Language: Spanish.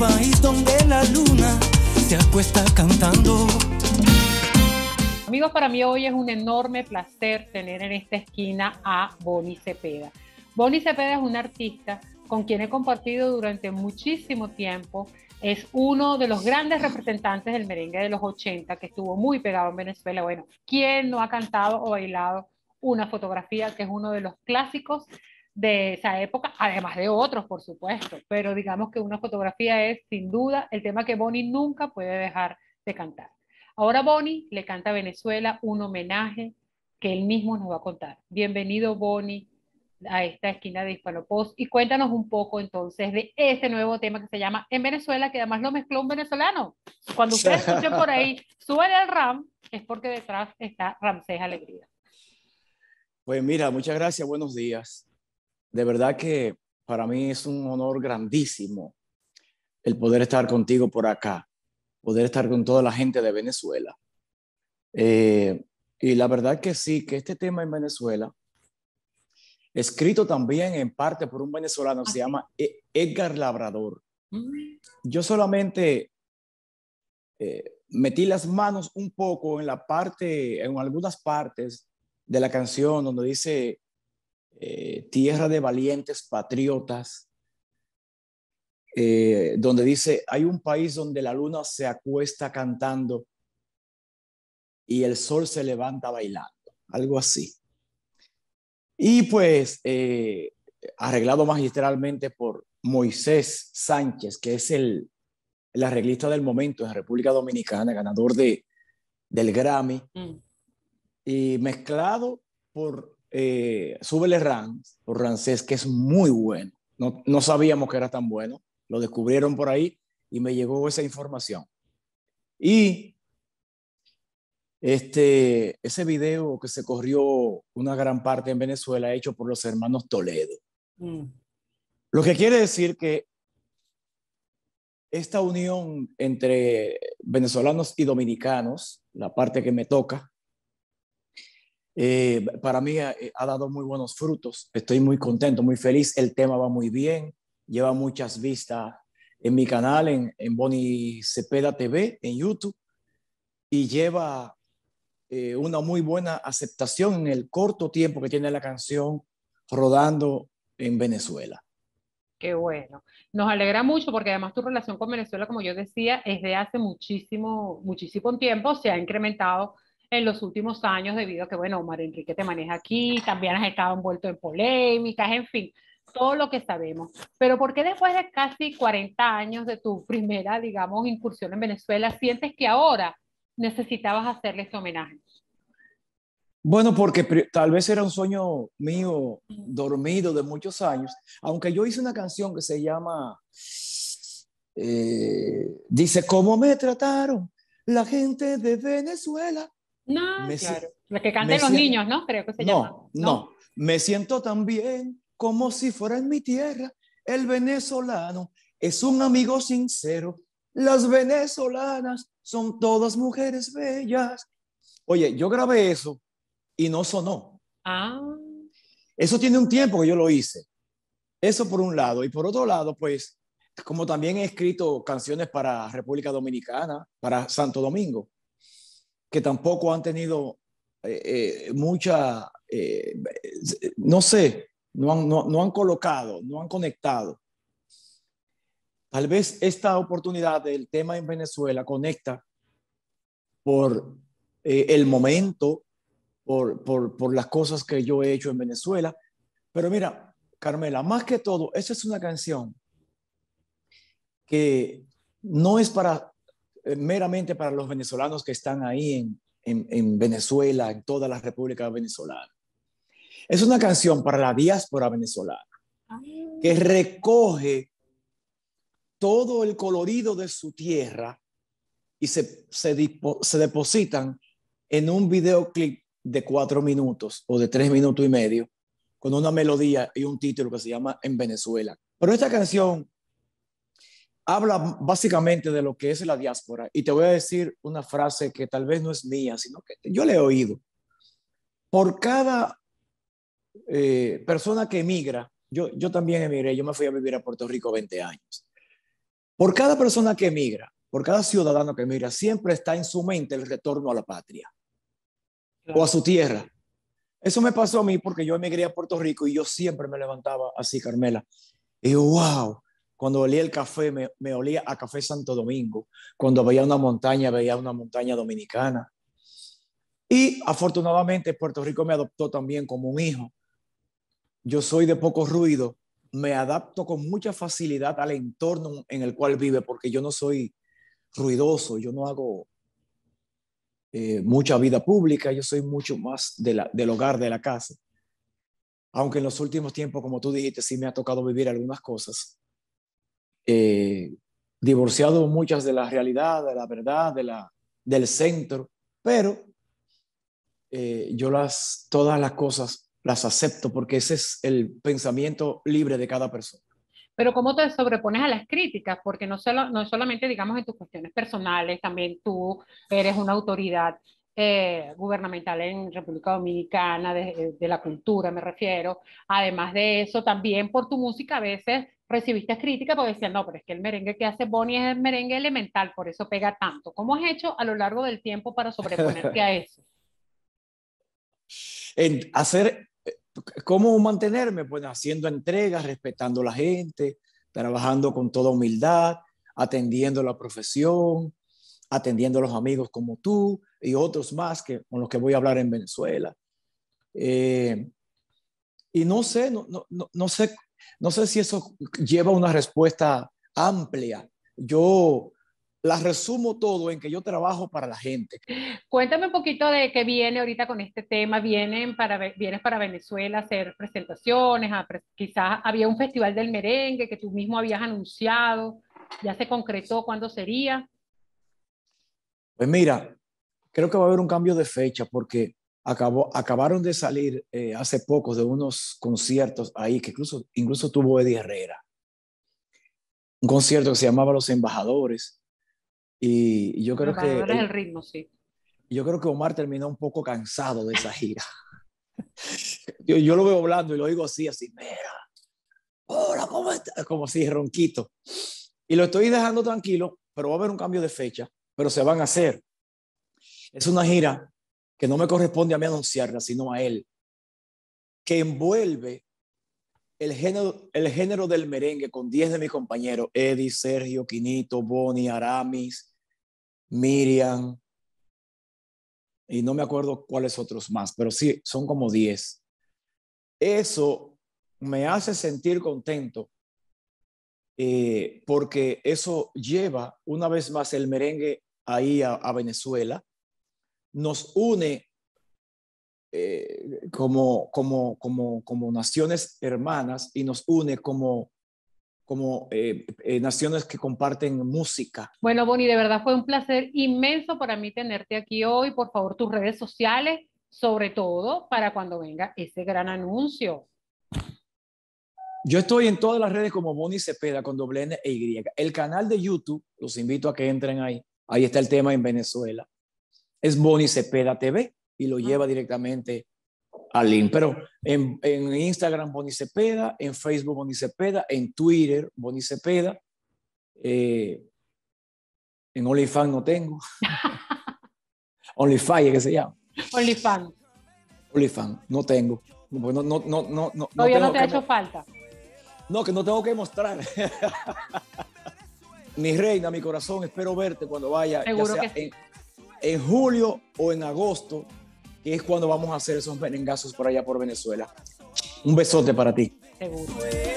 país donde la luna se acuesta cantando. Amigos, para mí hoy es un enorme placer tener en esta esquina a Bonnie Cepeda. Bonnie Cepeda es una artista con quien he compartido durante muchísimo tiempo. Es uno de los grandes representantes del merengue de los 80 que estuvo muy pegado en Venezuela. Bueno, ¿quién no ha cantado o bailado una fotografía que es uno de los clásicos de esa época, además de otros, por supuesto, pero digamos que una fotografía es sin duda el tema que Bonnie nunca puede dejar de cantar. Ahora Bonnie le canta a Venezuela un homenaje que él mismo nos va a contar. Bienvenido Bonnie a esta esquina de Post y cuéntanos un poco entonces de este nuevo tema que se llama En Venezuela, que además lo mezcló un venezolano. Cuando usted escuchen por ahí, sube el RAM, es porque detrás está Ramsés Alegría. Pues mira, muchas gracias, buenos días de verdad que para mí es un honor grandísimo el poder estar contigo por acá, poder estar con toda la gente de Venezuela. Eh, y la verdad que sí, que este tema en Venezuela, escrito también en parte por un venezolano, se llama e-, Edgar Labrador. Mm. Yo solamente eh, metí las manos un poco en la parte, en algunas partes de la canción donde dice eh, tierra de valientes patriotas, eh, donde dice, hay un país donde la luna se acuesta cantando y el sol se levanta bailando, algo así. Y pues, eh, arreglado magistralmente por Moisés Sánchez, que es el, arreglista del momento en República Dominicana, ganador de, del Grammy, mm. y mezclado por eh, súbele Ran, o Rancés, que es muy bueno. No, sabíamos que era tan bueno, lo descubrieron por ahí y me llegó esa información. Y este, ese video que se corrió una gran parte en Venezuela, hecho por los hermanos Toledo. Mm. Lo que quiere decir que esta unión entre venezolanos y dominicanos, la parte que me toca, eh, para mí eh, eh, ha, dado muy buenos frutos. Estoy muy contento, muy feliz. El tema va muy bien, lleva muchas vistas en mi canal, en, en Boni Cepeda TV, en YouTube, y lleva una muy buena aceptación en el corto tiempo que tiene la canción rodando en Venezuela. Qué bueno. Nos alegra mucho porque además tu relación con Venezuela, como yo decía, es de hace muchísimo, muchísimo tiempo, se ha incrementado en los últimos años debido a que, bueno, Omar Enrique te maneja aquí, también has estado envuelto en polémicas, en fin, todo lo que sabemos. Pero ¿por qué después de casi 40 años de tu primera, digamos, incursión en Venezuela, sientes que ahora necesitabas hacerle este homenaje? Bueno, porque tal vez era un sueño mío dormido de muchos años, aunque yo hice una canción que se llama, eh, dice, ¿cómo me trataron la gente de Venezuela? No, me que los niños, ¿no? No, Me siento tan bien como si fuera en mi tierra. El venezolano es un amigo sincero. Las venezolanas son todas mujeres bellas. Oye, yo grabé eso y no sonó. Ah. Eso tiene un tiempo que yo lo hice. Eso por un lado. Y por otro lado, pues, como también he escrito canciones para República Dominicana, para Santo Domingo que tampoco han tenido eh, eh, mucha, eh, no sé, no han, no, han colocado, no han conectado. Tal vez esta oportunidad del tema en Venezuela conecta por el momento, por, por, por, las cosas que yo he hecho en Venezuela. Pero mira, Carmela, más que todo, esa es una canción que no es para eh, meramente para los venezolanos que están ahí en, Venezuela, en toda la República Venezolana. Es una canción para la diáspora venezolana que ah. recoge todo el colorido de su tierra y se, se, se depositan en un videoclip de cuatro minutos o de tres minutos y medio con una melodía y un título que se llama En Venezuela. Pero esta canción habla básicamente de lo que es la diáspora. Y te voy a decir una frase que tal vez no es mía, sino que yo le he oído. Por cada eh, persona que emigra, yo, yo también emigré, yo me fui a vivir a Puerto Rico 20 años. Por cada persona que emigra, por cada ciudadano que emigra, siempre está en su mente el retorno a la patria o a su tierra. Eso me pasó a mí porque yo emigré a Puerto Rico y yo siempre me levantaba así, Carmela. Y wow, cuando olía el café, me, olía a café Santo Domingo. Cuando veía una montaña, veía una montaña dominicana. Y afortunadamente Puerto Rico me adoptó también como un hijo. Yo soy de poco ruido, me adapto con mucha facilidad al entorno en el cual vive, porque yo no soy ruidoso, yo no hago eh, mucha vida pública, yo soy mucho más del hogar, de la casa. Aunque en los últimos tiempos, como tú dijiste, sí me ha tocado vivir algunas cosas eh, divorciado muchas de la realidad, de la verdad, de la, del centro, pero eh, yo las, todas las cosas las acepto porque ese es el pensamiento libre de cada persona. Pero cómo te sobrepones a las críticas, porque no, solo, no solamente, digamos, en tus cuestiones personales, también tú eres una autoridad eh, gubernamental en República Dominicana, eh, de, la cultura me refiero. Además de eso, también por tu música a veces recibiste críticas porque decían, no, pero es que el merengue que hace Bonnie es el merengue elemental, por eso pega tanto. ¿Cómo has hecho a lo largo del tiempo para sobreponerte a eso? En hacer, eh, ¿cómo mantenerme? Pues haciendo entregas, respetando a la gente, trabajando con toda humildad, atendiendo la profesión, atendiendo a los amigos como tú y otros más que, con los que voy a hablar en Venezuela. Eh, y no sé, no, no, no, sé, no sé si eso lleva una respuesta amplia. Yo la resumo todo en que yo trabajo para la gente. Cuéntame un poquito de qué viene ahorita con este tema. Vienen para, vienes para Venezuela a hacer presentaciones, quizás había un festival del merengue que tú mismo habías anunciado, ya se concretó cuándo sería. Pues mira, creo que va a haber un cambio de fecha porque acabó, acabaron de salir eh, hace poco de unos conciertos ahí que incluso, incluso tuvo Eddie Herrera. Un concierto que se llamaba Los Embajadores. Y, yo creo que... El, ritmo, sí. Yo creo que Omar terminó un poco cansado de esa gira. yo, yo, lo veo hablando y lo digo así, así, mira, hola, ¿cómo estás? Como si ronquito. Y lo estoy dejando tranquilo, pero va a haber un cambio de fecha pero se van a hacer. Es una gira que no me corresponde a mí anunciarla, sino a él, que envuelve el género, el género del merengue con 10 de mis compañeros, Eddie, Sergio, Quinito, Bonnie, Aramis, Miriam, y no me acuerdo cuáles otros más, pero sí, son como 10. Eso me hace sentir contento eh, porque eso lleva una vez más el merengue ahí a, Venezuela, nos une eh, como, como, como, como naciones hermanas y nos une como, como eh, naciones que comparten música. Bueno, Bonnie, de verdad fue un placer inmenso para mí tenerte aquí hoy. Por favor, tus redes sociales, sobre todo para cuando venga ese gran anuncio. Yo estoy en todas las redes como Boni Cepeda con doble N e Y. El canal de YouTube, los invito a que entren ahí. Ahí está el tema en Venezuela. Es Boni Cepeda TV y lo ah. lleva directamente al link. Pero en, Instagram Boni Cepeda, en Facebook Boni Cepeda, en Twitter Boni Cepeda. Eh, en OnlyFans no tengo. OnlyFans ¿qué se llama. OnlyFans. OnlyFans, no tengo. No, no, no, no, no, te ha hecho falta. No, que no tengo que mostrar. mi reina, mi corazón, espero verte cuando vaya, Seguro en, julio o en agosto, que es cuando vamos a hacer esos merengazos por allá por Venezuela. Un besote para ti. Seguro.